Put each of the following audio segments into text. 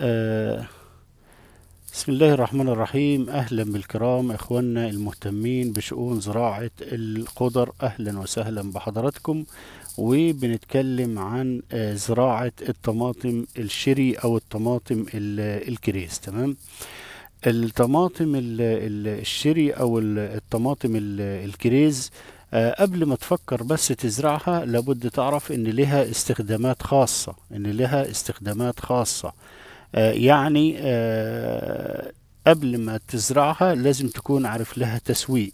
آه، بسم الله الرحمن الرحيم أهلا بالكرام إخواننا المهتمين بشؤون زراعة القدر أهلا وسهلا بحضراتكم وبنتكلم عن آه، زراعة الطماطم الشري أو الطماطم الكريس تمام الطماطم الشري أو الطماطم الكريز آه، قبل ما تفكر بس تزرعها لابد تعرف ان لها استخدامات خاصة ان لها استخدامات خاصة آه، يعني آه، قبل ما تزرعها لازم تكون عارف لها تسويق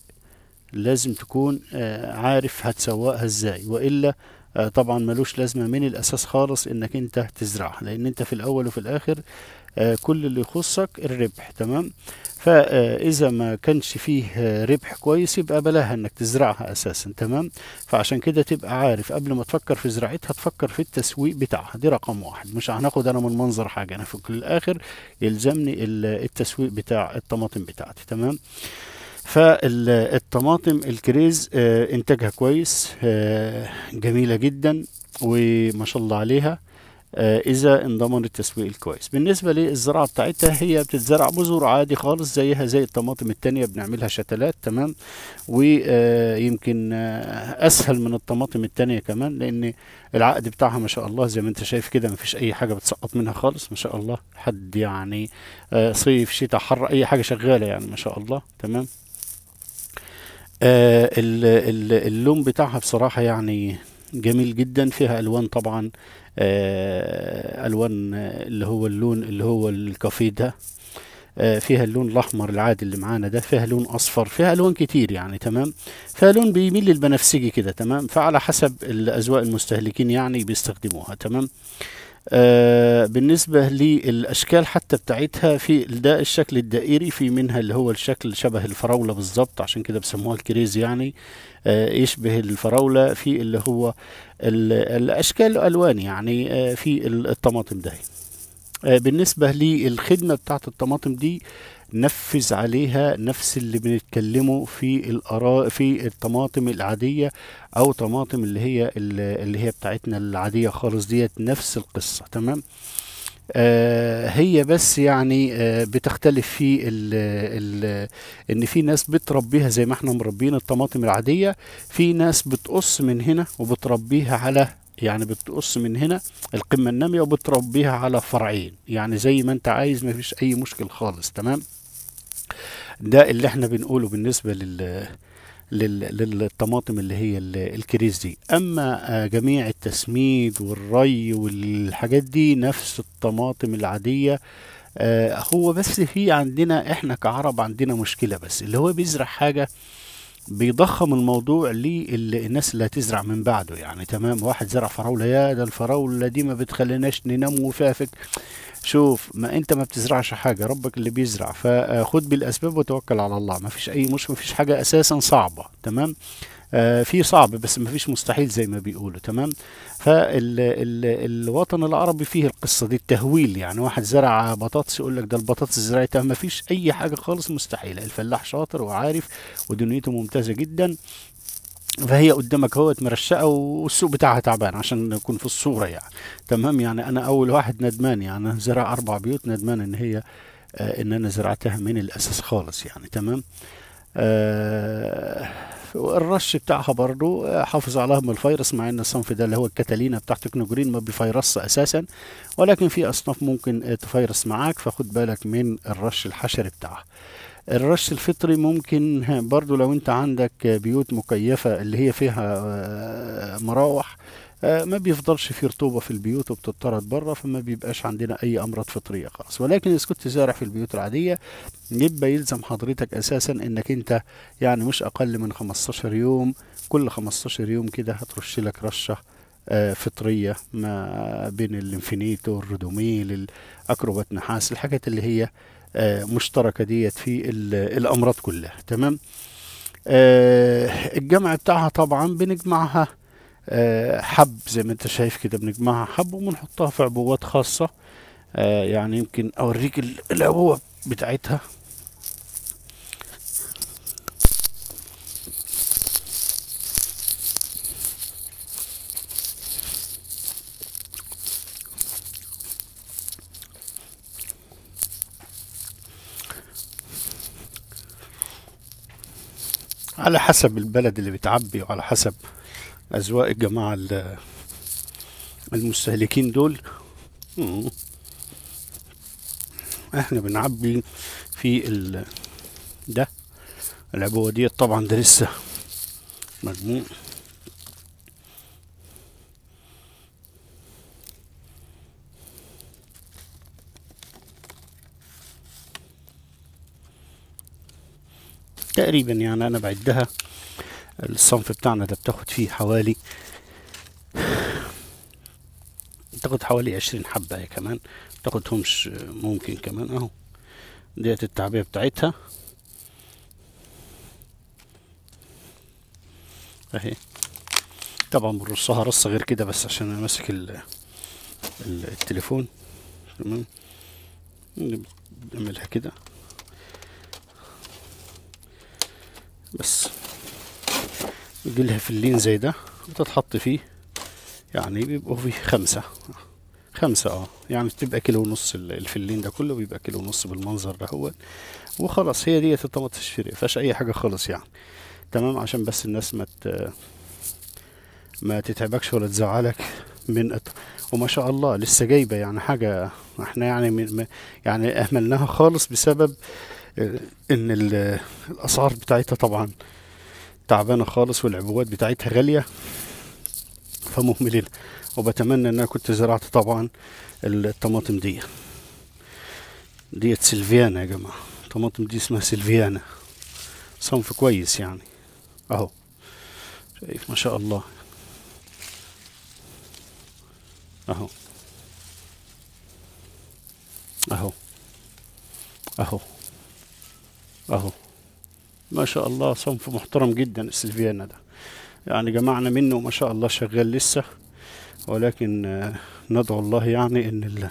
لازم تكون آه، عارف هتسوقها ازاي والا آه، طبعا ملوش لازمة من الأساس خالص إنك أنت تزرع لأن أنت في الأول وفي الآخر آه، كل اللي يخصك الربح تمام فاذا ما كانش فيه آه، ربح كويس يبقى بلاها انك تزرعها اساسا تمام فعشان كده تبقى عارف قبل ما تفكر في زراعتها تفكر في التسويق بتاعها دي رقم واحد مش هناخد انا من منظر حاجه انا في الاخر يلزمني التسويق بتاع الطماطم بتاعتي تمام فالطماطم الكريز آه، انتاجها كويس آه، جميلة جدا وما شاء الله عليها آه، اذا انضمن التسويق الكويس بالنسبه للزراعه بتاعتها هي بتتزرع بذور عادي خالص زيها زي الطماطم التانية بنعملها شتلات تمام ويمكن اسهل من الطماطم التانية كمان لان العقد بتاعها ما شاء الله زي ما انت شايف كده مفيش اي حاجه بتسقط منها خالص ما شاء الله حد يعني صيف شتاء حر اي حاجه شغاله يعني ما شاء الله تمام آه، اللون بتاعها بصراحه يعني جميل جدا فيها الوان طبعا آه، الوان آه، اللي هو اللون اللي هو الكافي ده فيها اللون الاحمر العادي اللي معانا ده فيها لون اصفر فيها الوان كتير يعني تمام فيها لون بيميل للبنفسجي كده تمام فعلى حسب الاذواق المستهلكين يعني بيستخدموها تمام آه، بالنسبة للأشكال حتى بتاعتها في ده الشكل الدائري في منها اللي هو الشكل شبه الفراولة بالظبط عشان كده بسموها الكريز يعني آه، يشبه الفراولة في اللي هو الأشكال الألوان يعني آه، في الطماطم ده بالنسبة للخدمة بتاعت الطماطم دي نفذ عليها نفس اللي بنتكلمه في الأرا في الطماطم العادية أو طماطم اللي هي اللي هي بتاعتنا العادية خالص ديت نفس القصة تمام آه هي بس يعني آه بتختلف في الـ الـ ان في ناس بتربيها زي ما احنا مربيين الطماطم العاديه في ناس بتقص من هنا وبتربيها على يعني بتقص من هنا القمه الناميه وبتربيها على فرعين يعني زي ما انت عايز مفيش اي مشكل خالص تمام ده اللي احنا بنقوله بالنسبه لل للطماطم اللي هي الكريز دي اما آه، جميع التسميد والري والحاجات دي نفس الطماطم العاديه آه، هو بس في عندنا احنا كعرب عندنا مشكله بس اللي هو بيزرع حاجه بيضخم الموضوع للناس اللي هتزرع من بعده يعني تمام واحد زرع فراوله يا ده الفراوله دي ما بتخليناش ننام وفافك شوف ما انت ما بتزرعش حاجه ربك اللي بيزرع فخد بالاسباب وتوكل على الله ما فيش اي مش ما فيش حاجه اساسا صعبه تمام آه في صعب بس ما فيش مستحيل زي ما بيقولوا تمام فالوطن العربي فيه القصه دي التهويل يعني واحد زرع بطاطس يقول لك ده البطاطس زرعتها ما فيش اي حاجه خالص مستحيله الفلاح شاطر وعارف ودنيته ممتازه جدا فهي قدامك اهوت مرشقه والسوق بتاعها تعبان عشان نكون في الصوره يعني تمام يعني انا اول واحد ندمان يعني انا زرع اربع بيوت ندمان ان هي آه ان انا زرعتها من الاساس خالص يعني تمام آه الرش بتاعها برضو آه، حافظ عليها من الفيروس مع ان الصنف ده اللي هو الكاتالينا بتاع تكنوجرين ما بيفيرصش اساسا ولكن في اصناف ممكن آه، تفيرص معاك فخد بالك من الرش الحشري بتاعها الرش الفطري ممكن برضو لو انت عندك بيوت مكيفة اللي هي فيها آه، مراوح آه، ما بيفضلش في رطوبة في البيوت وبتطرد بره فما بيبقاش عندنا أي أمراض فطرية خالص ولكن إذا كنت زارع في البيوت العادية يبقى يلزم حضرتك أساسا إنك أنت يعني مش أقل من 15 يوم كل 15 يوم كده هترش لك رشة آه، فطرية ما بين الانفينيتو الردوميل الأكروبات نحاس الحاجات اللي هي مشتركه ديت في الامراض كلها تمام آه، الجمع بتاعها طبعا بنجمعها آه، حب زي ما انت شايف كده بنجمعها حب وبنحطها في عبوات خاصه آه، يعني يمكن اوريك العبوه بتاعتها على حسب البلد اللي بتعبي وعلى حسب أذواق الجماعة المستهلكين دول احنا بنعبي في ال... ده العبوة دي طبعا ده لسه مجموع تقريبا يعني انا بعدها الصنف بتاعنا ده بتاخد فيه حوالي بتاخد حوالي عشرين حبة هي كمان بتاخدهمش ممكن كمان اهو ديت التعبية بتاعتها اهي طبعا بنرصها رصة غير كده بس عشان انا ماسك التليفون تمام نعملها كده بس يجي في اللين زي ده وتتحط فيه يعني بيبقوا فيه خمسة خمسة اه يعني بتبقى كيلو ونص الفلين ده كله بيبقى كيلو ونص بالمنظر ده هو وخلاص هي ديت الطماطم فري مفيهاش اي حاجة خالص يعني تمام عشان بس الناس ما ما تتعبكش ولا تزعلك من أط... وما شاء الله لسه جايبه يعني حاجه احنا يعني من... يعني اهملناها خالص بسبب ان الاسعار بتاعتها طبعا تعبانه خالص والعبوات بتاعتها غاليه فمهملين وبتمنى ان انا كنت زرعت طبعا الطماطم دي ديت سلفيانا يا جماعه الطماطم دي اسمها سلفيانا صنف كويس يعني اهو شايف ما شاء الله اهو اهو اهو اهو ما شاء الله صنف محترم جدا السلفيانا ده يعني جمعنا منه ما شاء الله شغال لسه ولكن آه، ندعو الله يعني ان ال...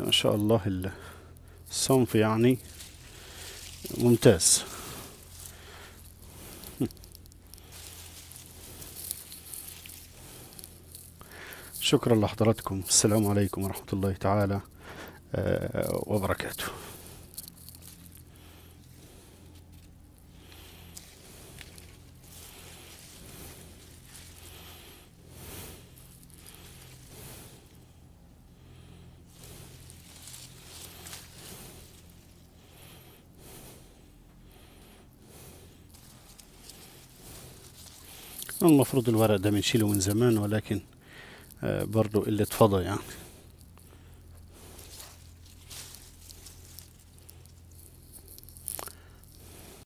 ما شاء الله الصنف يعني ممتاز شكرا لحضراتكم السلام عليكم ورحمة الله تعالى آه، وبركاته المفروض الورق ده بنشيله من زمان ولكن آه، برضو قلة فضا يعني